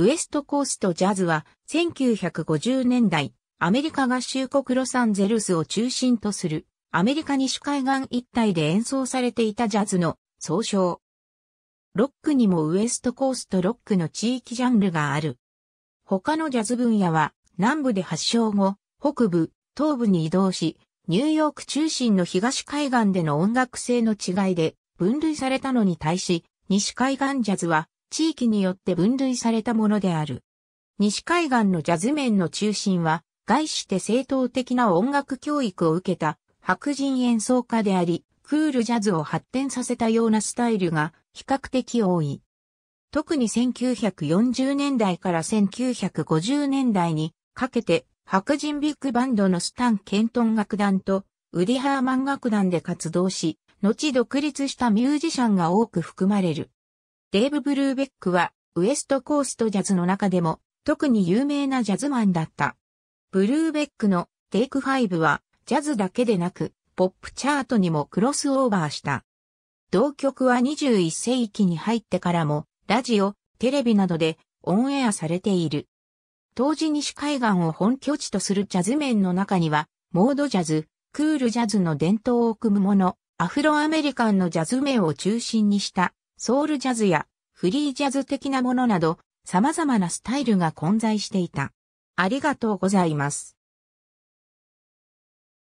ウエストコーストジャズは1950年代、アメリカ合衆国ロサンゼルスを中心とするアメリカ西海岸一帯で演奏されていたジャズの総称。ロックにもウエストコーストロックの地域ジャンルがある。他のジャズ分野は南部で発祥後、北部、東部に移動し、ニューヨーク中心の東海岸での音楽性の違いで分類されたのに対し、西海岸ジャズは地域によって分類されたものである。西海岸のジャズ面の中心は、概して正当的な音楽教育を受けた白人演奏家であり、クールジャズを発展させたようなスタイルが比較的多い。特に1940年代から1950年代にかけて白人ビッグバンドのスタン・ケントン楽団とウディ・ハーマン楽団で活動し、後独立したミュージシャンが多く含まれる。デーブ・ブルーベックは、ウエストコーストジャズの中でも、特に有名なジャズマンだった。ブルーベックのテイクファイブは、ジャズだけでなく、ポップチャートにもクロスオーバーした。同曲は21世紀に入ってからも、ラジオ、テレビなどでオンエアされている。当時西海岸を本拠地とするジャズ面の中には、モードジャズ、クールジャズの伝統を組むもの、アフロアメリカンのジャズ面を中心にしたソウルジャズやフリージャズ的なものなど様々なスタイルが混在していた。ありがとうございます。